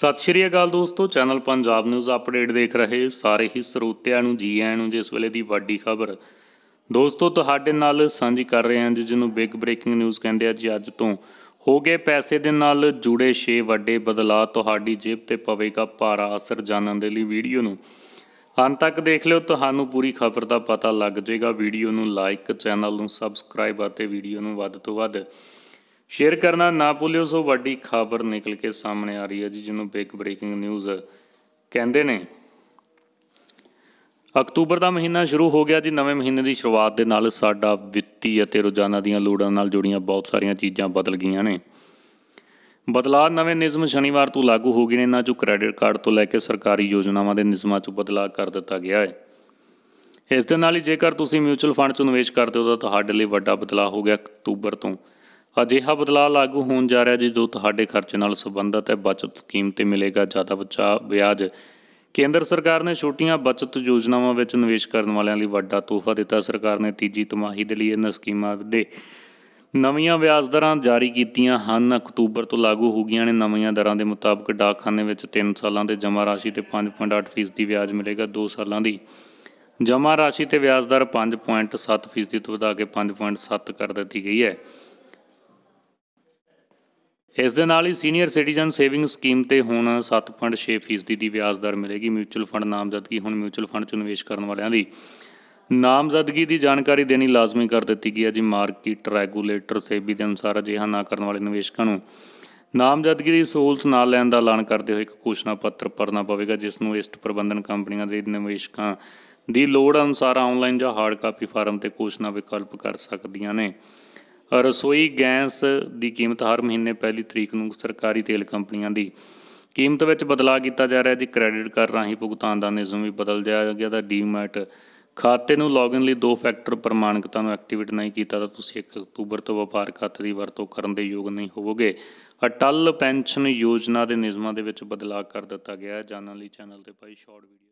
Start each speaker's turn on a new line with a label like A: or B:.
A: ਸਤਿ ਸ਼੍ਰੀ ਅਕਾਲ ਦੋਸਤੋ channel Punjab news update ਦੇਖ ਰਹੇ ਸਾਰੇ ਹੀ ਸਰੋਤਿਆਂ ਨੂੰ ਜੀ ਆਇਆਂ ਨੂੰ ਜਿਸ ਵੇਲੇ ਦੀ ਵੱਡੀ ਖਬਰ ਦੋਸਤੋ ਤੁਹਾਡੇ ਨਾਲ ਸਾਂਝੀ ਕਰ ਰਹੇ ਹਾਂ ਜਿਹਨੂੰ ਬਿਗ ਬ੍ਰੇਕਿੰਗ ਨਿਊਜ਼ ਕਹਿੰਦੇ ਆ ਜੀ ਅੱਜ ਤੋਂ ਹੋ ਗਏ ਪੈਸੇ ਦੇ ਨਾਲ ਜੁੜੇ 6 ਵੱਡੇ ਬਦਲਾਅ ਤੁਹਾਡੀ ਜੇਬ ਤੇ ਪਵੇਗਾ ਭਾਰਾ ਅਸਰ ਜਾਣਨ ਦੇ ਲਈ ਵੀਡੀਓ ਨੂੰ ਅੰਤ ਤੱਕ ਦੇਖ ਲਿਓ ਤੁਹਾਨੂੰ ਪੂਰੀ ਖਬਰ ਦਾ ਪਤਾ ਲੱਗ ਜਾਏਗਾ ਵੀਡੀਓ ਨੂੰ ਲਾਈਕ ਚੈਨਲ ਨੂੰ ਸਬਸਕ੍ਰਾਈਬ ਅਤੇ ਵੀਡੀਓ ਨੂੰ ਵੱਧ ਤੋਂ ਵੱਧ ਸ਼ੇਅਰ ਕਰਨਾ ਨਾ ਭੁੱਲਿਓ ਸੋ ਵੱਡੀ ਖਬਰ ਨਿਕਲ ਕੇ ਸਾਹਮਣੇ ਆ ਰਹੀ ਹੈ ਜੀ ਜਿਹਨੂੰ ਬਿਗ ਬ੍ਰੇਕਿੰਗ ਨਿਊਜ਼ ਕਹਿੰਦੇ ਨੇ ਅਕਤੂਬਰ ਦਾ ਮਹੀਨਾ ਸ਼ੁਰੂ ਹੋ ਗਿਆ ਜੀ ਨਵੇਂ ਮਹੀਨੇ ਦੀ ਸ਼ੁਰੂਆਤ ਦੇ ਨਾਲ ਸਾਡਾ ਵਿੱਤੀ ਅਤੇ ਰੋਜ਼ਾਨਾ ਦੀਆਂ ਲੋੜਾਂ ਨਾਲ ਜੁੜੀਆਂ ਬਹੁਤ ਸਾਰੀਆਂ ਚੀਜ਼ਾਂ ਬਦਲ ਗਈਆਂ ਨੇ ਬਦਲਾਅ ਨਵੇਂ ਨਿਯਮ ਸ਼ਨੀਵਾਰ ਤੋਂ ਲਾਗੂ ਹੋ ਗਏ ਨੇ ਨਾ 'ਚੋਂ ਕ੍ਰੈਡਿਟ ਕਾਰਡ ਤੋਂ ਲੈ ਕੇ ਸਰਕਾਰੀ ਯੋਜਨਾਵਾਂ ਦੇ ਨਿਯਮਾਂ 'ਚ ਬਦਲਾਅ ਕਰ ਦਿੱਤਾ ਗਿਆ ਹੈ ਇਸ ਦੇ ਨਾਲ ਹੀ ਜੇਕਰ ਤੁਸੀਂ ਮਿਊਚੁਅਲ ਫੰਡ 'ਚ ਨਿਵੇਸ਼ ਕਰਦੇ ਹੋ ਤਾਂ ਤੁਹਾਡੇ ਲਈ ਵੱਡਾ ਬਦਲਾਅ ਹੋ ਗਿਆ ਅਕਤੂਬਰ ਤੋਂ ਅਜਿਹਾ ਬਦਲਾਅ ਲਾਗੂ ਹੋਣ ਜਾ ਰਿਹਾ ਜੀ ਜੋ ਤੁਹਾਡੇ ਖਰਚੇ ਨਾਲ ਸੰਬੰਧਤ ਹੈ ਬਚਤ ਸਕੀਮ ਤੇ ਮਿਲੇਗਾ ਜ਼ਿਆਦਾ ਬਚਾ ਵਿਆਜ ਕੇਂਦਰ ਸਰਕਾਰ ਨੇ ਛੋਟੀਆਂ ਬਚਤ ਯੋਜਨਾਵਾਂ ਵਿੱਚ ਨਿਵੇਸ਼ ਕਰਨ ਵਾਲਿਆਂ ਲਈ ਵੱਡਾ ਤੋਹਫਾ ਦਿੱਤਾ ਸਰਕਾਰ ਨੇ ਤੀਜੀ ਤਿਮਾਹੀ ਦੇ ਲਈ ਇਹਨਾਂ ਸਕੀਮਾਂ ਦੇ ਨਵੀਆਂ ਵਿਆਜ ਦਰਾਂ ਜਾਰੀ ਕੀਤੀਆਂ ਹਨ ਅਕਤੂਬਰ ਤੋਂ ਲਾਗੂ ਹੋ ਗਈਆਂ ਨੇ ਨਵੀਆਂ ਦਰਾਂ ਦੇ ਮੁਤਾਬਕ ਡਾਕਖਾਨੇ ਵਿੱਚ 3 ਸਾਲਾਂ ਦੇ ਜਮ੍ਹਾਂ ਰਾਸ਼ੀ ਤੇ 5.8% ਦੀ ਵਿਆਜ ਮਿਲੇਗਾ 2 ਸਾਲਾਂ ਦੀ ਜਮ੍ਹਾਂ ਰਾਸ਼ੀ ਤੇ ਵਿਆਜ ਦਰ 5.7% ਤੋਂ ਵਧਾ ਕੇ 5.7 ਕਰ ਦਿੱਤੀ ਗਈ ਹੈ ਇਸ ਦੇ ਨਾਲ ਹੀ ਸੀਨੀਅਰ ਸਿਟੀਜ਼ਨ ਸੇਵਿੰਗ ਸਕੀਮ ਤੇ ਹੁਣ 7.6% ਦੀ ਵਿਆਜ ਦਰ ਮਿਲੇਗੀ ਮਿਊਚੁਅਲ ਫੰਡ ਨਾਮਜ਼ਦਗੀ ਹੁਣ ਮਿਊਚੁਅਲ ਫੰਡ 'ਚ ਨਿਵੇਸ਼ ਕਰਨ ਵਾਲਿਆਂ ਦੀ ਨਾਮਜ਼ਦਗੀ ਦੀ ਜਾਣਕਾਰੀ ਦੇਣੀ ਲਾਜ਼ਮੀ ਕਰ ਦਿੱਤੀ ਗਈ ਹੈ ਜੀ ਮਾਰਕੀਟ ਰੈਗੂਲੇਟਰ ਸੇਬੀ ਦੇ ਅਨੁਸਾਰ ਅਜਿਹਾ ਨਾ ਕਰਨ ਵਾਲੇ ਨਿਵੇਸ਼ਕਾਂ ਨੂੰ ਨਾਮਜ਼ਦਗੀ ਦੀ ਸਹੂਲਤ ਨਾਲ ਲੈਣ ਦਾ ਐਲਾਨ ਕਰਦੇ ਹੋਏ ਇੱਕ ਘੋਸ਼ਣਾ ਪੱਤਰ ਭਰਨਾ ਪਵੇਗਾ ਜਿਸ ਨੂੰ ਇਸਟ ਪ੍ਰਬੰਧਨ ਕੰਪਨੀਆਂ ਦੇ ਨਿਵੇਸ਼ਕਾਂ ਦੀ ਲੋੜ ਅਨੁਸਾਰ ਆਨਲਾਈਨ ਜਾਂ ਹਾਰਡ ਕਾਪੀ ਫਾਰਮ ਤੇ ਘੋਸ਼ਣਾ ਵਿਕਲਪ ਕਰ ਸਕਦੀਆਂ ਨੇ ਰਸੋਈ ਗੈਸ ਦੀ ਕੀਮਤ ਹਰ ਮਹੀਨੇ ਪਹਿਲੀ ਤਰੀਕ ਨੂੰ ਸਰਕਾਰੀ ਤੇਲ ਕੰਪਨੀਆਂ ਦੀ ਕੀਮਤ ਵਿੱਚ ਬਦਲਾਅ ਕੀਤਾ ਜਾ ਰਿਹਾ ਜੀ ਕ੍ਰੈਡਿਟ ਕਾਰਡ ਰਾਹੀਂ ਭੁਗਤਾਨ ਦਾ ਨਿਯਮ ਵੀ ਬਦਲ ਜਾਇਆ ਗਿਆ ਤਾਂ ਡੀਮੈਟ ਖਾਤੇ ਨੂੰ ਲੌਗਇਨ ਲਈ ਦੋ ਫੈਕਟਰ ਪ੍ਰਮਾਣਿਕਤਾ ਨੂੰ ਐਕਟੀਵੇਟ ਨਹੀਂ ਕੀਤਾ ਤਾਂ ਤੁਸੀਂ 1 ਅਕਤੂਬਰ ਤੋਂ ਵਪਾਰ ਖਾਤੇ ਦੀ ਵਰਤੋਂ ਕਰਨ ਦੇ ਯੋਗ ਨਹੀਂ ਹੋਵੋਗੇ ਅਟਲ ਪੈਨਸ਼ਨ ਯੋਜਨਾ ਦੇ ਨਿਯਮਾਂ ਦੇ ਵਿੱਚ ਬਦਲਾਅ ਕਰ ਦਿੱਤਾ ਗਿਆ ਹੈ ਜਾਣਨ ਲਈ ਚੈਨਲ ਤੇ ਪਾਈ ਸ਼ਾਰਟ ਵੀਡੀਓ